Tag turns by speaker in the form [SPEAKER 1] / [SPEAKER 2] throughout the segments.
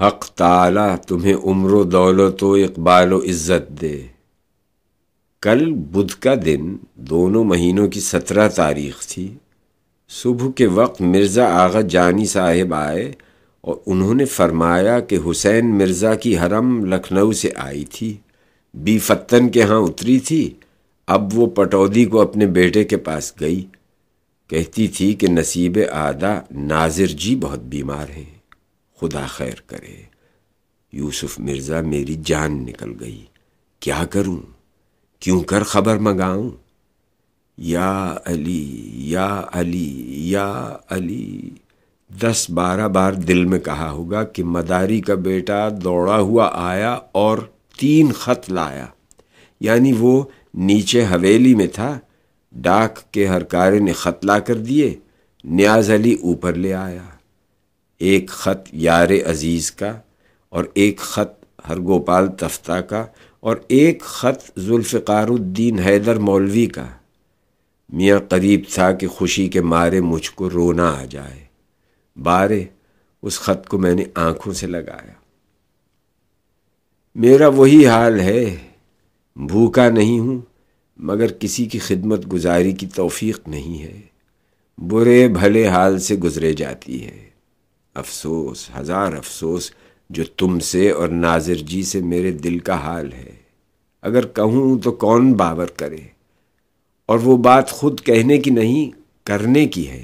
[SPEAKER 1] हक ताला तुम्हें उम्र दौलत व इकबाल व इज़्ज़त दे कल बुध का दिन दोनों महीनों की सत्रह तारीख थी सुबह के वक्त मिर्ज़ा आगा जानी साहिब आए और उन्होंने फरमाया कि हुसैन मिर्ज़ा की हरम लखनऊ से आई थी बी फत्तन के यहाँ उतरी थी अब वो पटौदी को अपने बेटे के पास गई कहती थी कि नसीब आदा नाजिर जी बहुत बीमार हैं खुदा खैर करे यूसुफ मिर्ज़ा मेरी जान निकल गई क्या करूं क्यों कर खबर मंगाऊं या अली या अली या अली दस बारह बार दिल में कहा होगा कि मदारी का बेटा दौड़ा हुआ आया और तीन खत लाया यानी वो नीचे हवेली में था डाक के हरकारे ने खत ला कर दिए न्याज अली ऊपर ले आया एक ख़त यार अज़ीज़ का और एक ख़त हरगोपाल तफ्ता का और एक ख़त जुल्फ़ारुद्दीन हैदर मौलवी का मियाँ करीब था कि खुशी के मारे मुझको रोना आ जाए बारे उस ख़त को मैंने आँखों से लगाया मेरा वही हाल है भूखा नहीं हूँ मगर किसी की खिदमत गुजारी की तौफीक नहीं है बुरे भले हाल से गुजरे जाती है अफसोस हज़ार अफसोस जो तुमसे और नाजिर जी से मेरे दिल का हाल है अगर कहूँ तो कौन बावर करे और वो बात खुद कहने की नहीं करने की है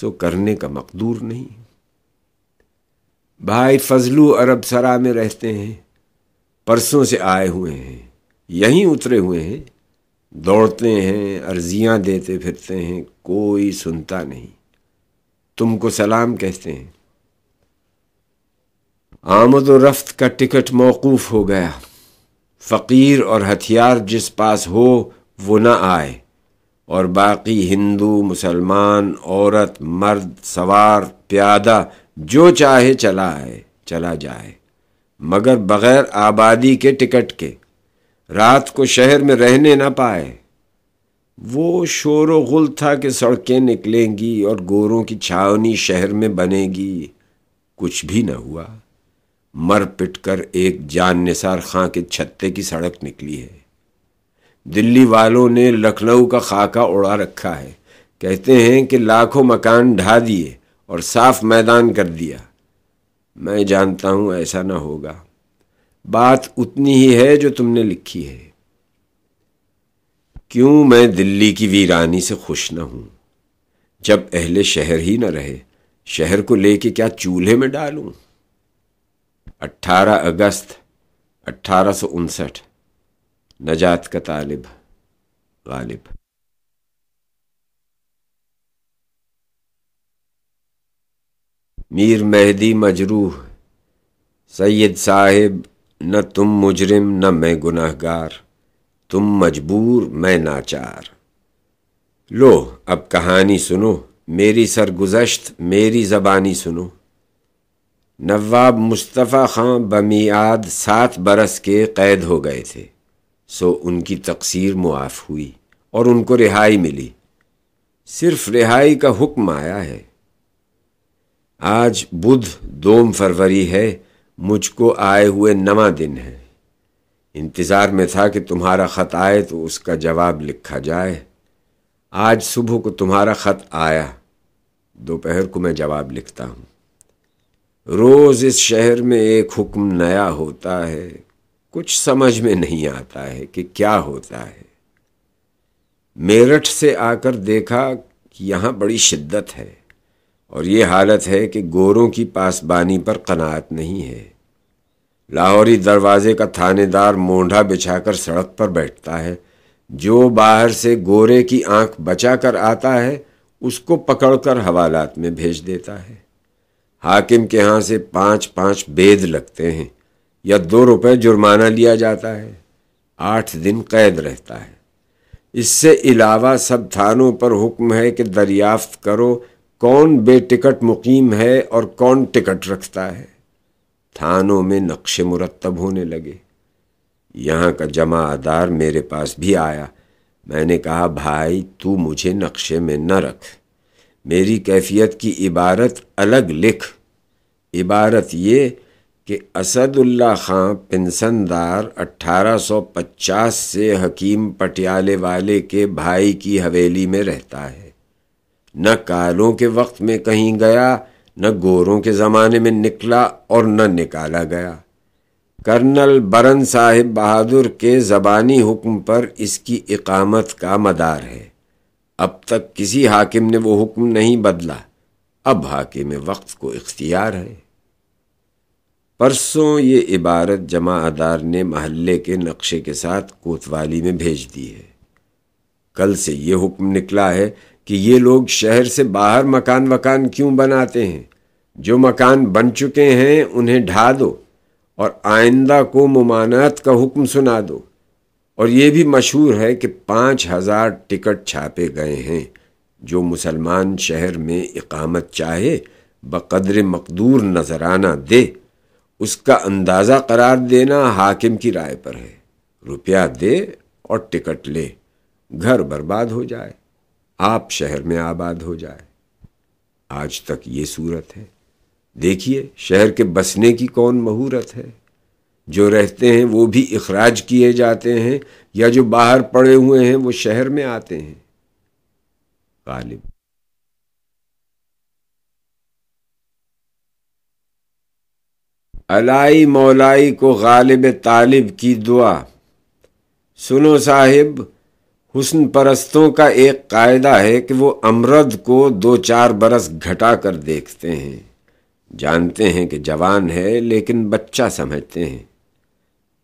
[SPEAKER 1] सो करने का मकदूर नहीं भाई फजलू अरब सरा में रहते हैं परसों से आए हुए हैं यहीं उतरे हुए हैं दौड़ते हैं अर्जियां देते फिरते हैं कोई सुनता नहीं तुमको सलाम कहते हैं आमद और रफ्त का टिकट मौकूफ़ हो गया फ़कीर और हथियार जिस पास हो वो न आए और बाकी हिंदू मुसलमान औरत मर्द सवार प्यादा जो चाहे चला आए चला जाए मगर बग़ैर आबादी के टिकट के रात को शहर में रहने ना पाए वो शोर गुल था कि सड़कें निकलेंगी और गोरों की छावनी शहर में बनेगी कुछ भी न हुआ मर पिट कर एक जान निसार खां के छत्ते की सड़क निकली है दिल्ली वालों ने लखनऊ का खाका उड़ा रखा है कहते हैं कि लाखों मकान ढा दिए और साफ मैदान कर दिया मैं जानता हूँ ऐसा ना होगा बात उतनी ही है जो तुमने लिखी है क्यों मैं दिल्ली की वीरानी से खुश न हूं जब अहले शहर ही न रहे शहर को लेके क्या चूल्हे में डालूं 18 अगस्त अट्ठारह नजात का तालिब गालिब मीर मेहदी मजरूह सैयद साहिब न तुम मुजरिम न मैं गुनाहगार तुम मजबूर मैं नाचार लो अब कहानी सुनो मेरी सरगुजश्त मेरी जबानी सुनो नवाब मुस्तफ़ा खां बमियाद सात बरस के कैद हो गए थे सो उनकी तकसीर मुआफ़ हुई और उनको रिहाई मिली सिर्फ रिहाई का हुक्म आया है आज बुध दोम फरवरी है मुझको आए हुए नवा दिन है इंतज़ार में था कि तुम्हारा ख़त आए तो उसका जवाब लिखा जाए आज सुबह को तुम्हारा ख़त आया दोपहर को मैं जवाब लिखता हूँ रोज़ इस शहर में एक हुक्म नया होता है कुछ समझ में नहीं आता है कि क्या होता है मेरठ से आकर देखा कि यहाँ बड़ी शिद्दत है और ये हालत है कि गोरों की पासबानी पर कनात नहीं है लाहौरी दरवाजे का थानेदार मोंढा बिछाकर सड़क पर बैठता है जो बाहर से गोरे की आंख बचाकर आता है उसको पकड़कर हवालात में भेज देता है हाकिम के यहाँ से पाँच पाँच बेद लगते हैं या दो रुपये जुर्माना लिया जाता है आठ दिन कैद रहता है इससे अलावा सब थानों पर हुक्म है कि दरियाफ्त करो कौन बेटिकट मुकीम है और कौन टिकट रखता है थानों में नक्शे मुरतब होने लगे यहाँ का जमादार मेरे पास भी आया मैंने कहा भाई तू मुझे नक्शे में न रख मेरी कैफियत की इबारत अलग लिख इबारत ये कि असदुल्ला खां पेंसनदार 1850 से हकीम पटियाले वाले के भाई की हवेली में रहता है न कालों के वक्त में कहीं गया न गोरों के ज़माने में निकला और न निकाला गया कर्नल बरन साहिब बहादुर के ज़बानी हुक्म पर इसकी इकामत का मदार है अब तक किसी हाकिम ने वो हुक्म नहीं बदला अब हाकिम वक्त को इख्तियार है परसों ये इबारत जमादार ने महल्ले के नक्शे के साथ कोतवाली में भेज दी है कल से ये हुक्म निकला है कि ये लोग शहर से बाहर मकान वकान क्यों बनाते हैं जो मकान बन चुके हैं उन्हें ढा दो और आइंदा को ममानत का हुक्म सुना दो और ये भी मशहूर है कि पाँच हज़ार टिकट छापे गए हैं जो मुसलमान शहर में इकामत चाहे बकदर मकदूर नजराना दे उसका अंदाज़ा करार देना हाकिम की राय पर है रुपया दे और टिकट ले घर बर्बाद हो जाए आप शहर में आबाद हो जाए आज तक ये सूरत है देखिए शहर के बसने की कौन महूरत है जो रहते हैं वो भी इखराज किए जाते हैं या जो बाहर पड़े हुए हैं वो शहर में आते हैं गालिब अलाई मौलाई को गालिब तालिब की दुआ सुनो साहिब हुस्न परस्तों का एक कायदा है कि वो अमरद को दो चार बरस घटा कर देखते हैं जानते हैं कि जवान है लेकिन बच्चा समझते हैं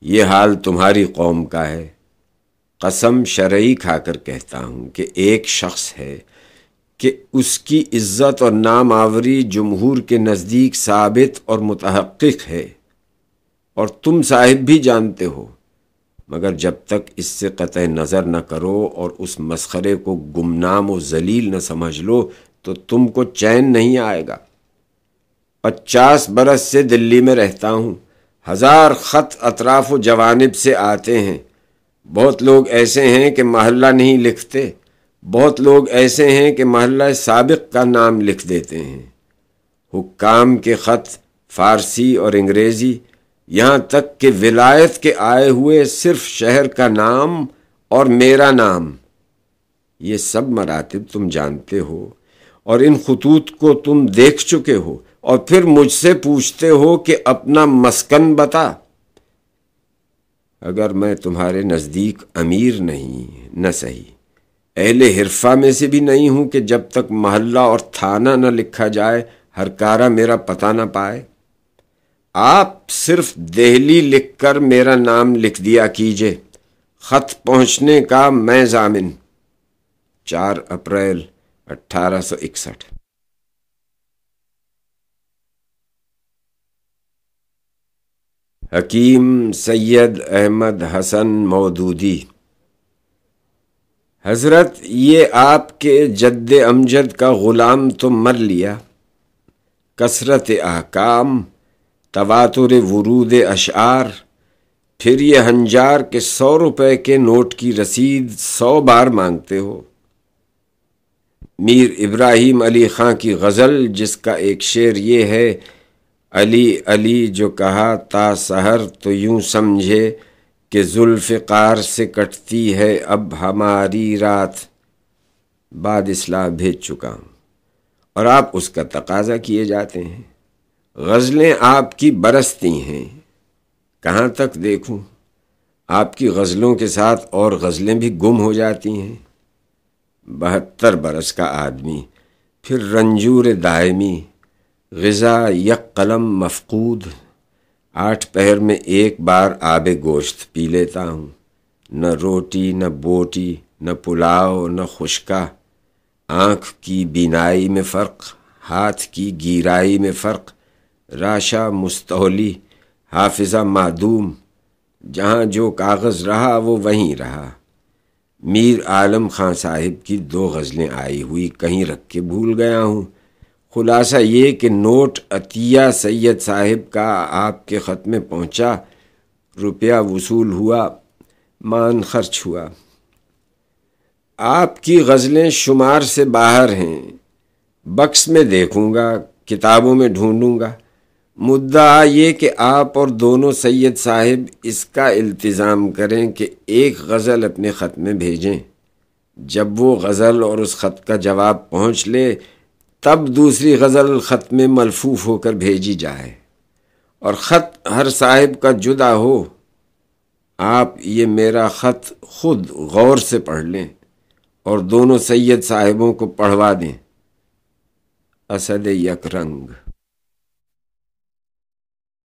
[SPEAKER 1] ये हाल तुम्हारी कौम का है कसम शरई खाकर कहता हूँ कि एक शख्स है कि उसकी इज्जत और नाम आवरी जमहूर के नज़दीक साबित और मतहक़ है और तुम साहिब भी जानते हो मगर जब तक इससे कत नज़र न करो और उस मसखरे को गुमनाम व जलील न समझ लो तो तुमको चैन नहीं आएगा पचास बरस से दिल्ली में रहता हूँ हज़ार ख़त अतराफ जवानब से आते हैं बहुत लोग ऐसे हैं कि महल्ला नहीं लिखते बहुत लोग ऐसे हैं कि महल्ला सबक का नाम लिख देते हैं हुक्काम के ख़त फ़ारसी और अंग्रेज़ी यहाँ तक कि विलायत के आए हुए सिर्फ शहर का नाम और मेरा नाम ये सब मरातब तुम जानते हो और इन खतूत को तुम देख चुके हो और फिर मुझसे पूछते हो कि अपना मस्कन बता अगर मैं तुम्हारे नज़दीक अमीर नहीं न सही अहले हिरफा में से भी नहीं हूँ कि जब तक महल्ला और थाना न लिखा जाए कारा मेरा पता ना पाए आप सिर्फ दहली लिखकर मेरा नाम लिख दिया कीजिए ख़त पहुँचने का मैं जामिन चार अप्रैल अट्ठारह सौ इकसठ हकीम सैयद अहमद हसन मौदूदी हज़रत ये आपके जद्द अमजद का ग़ुलाम तो मर लिया कसरत अहकाम तवातुर वरूद अशार फिर ये हंजार के सौ रुपये के नोट की रसीद सौ बार मांगते हो मीर इब्राहिम अली ख़ां की गज़ल जिसका एक शेर ये है अली अली जो कहा ता सहर तो यूं समझे कि जुल्फ़ार से कटती है अब हमारी रात बाद इसलाह भेज चुका हूँ और आप उसका तकाजा किए जाते हैं गज़लें आपकी बरसती हैं कहाँ तक देखूँ आपकी गज़लों के साथ और गज़लें भी गुम हो जाती हैं बहत्तर बरस का आदमी फिर रंजूर दायमी गज़ा यक कलम मफकूद आठ पहर में एक बार आब गोश्त पी लेता हूँ न रोटी न बोटी न पुलाव न खुशका आँख की बीनाई में फ़र्क हाथ की गिराई में फ़र्क राशा मुस्तौली हाफिज़ा मादूम जहाँ जो कागज़ रहा वो वहीं रहा मीर आलम खां साहिब की दो गज़लें आई हुई कहीं रख के भूल गया हूँ खुलासा ये कि नोट अतिया सैयद साहिब का आपके ख़त में पहुँचा रुपया वसूल हुआ मान खर्च हुआ आपकी गज़लें शुमार से बाहर हैं बक्स में देखूंगा किताबों में ढूंढूंगा मुद्दा ये कि आप और दोनों सैयद साहिब इसका इल्तिज़ाम करें कि एक गज़ल अपने ख़त में भेजें जब वो गज़ल और उस ख़त का जवाब पहुंच ले तब दूसरी गज़ल ख़त में मलफूफ होकर भेजी जाए और ख़त हर साहिब का जुदा हो आप ये मेरा ख़त खुद गौर से पढ़ लें और दोनों सैयद साहिबों को पढ़वा दें असद यक रंग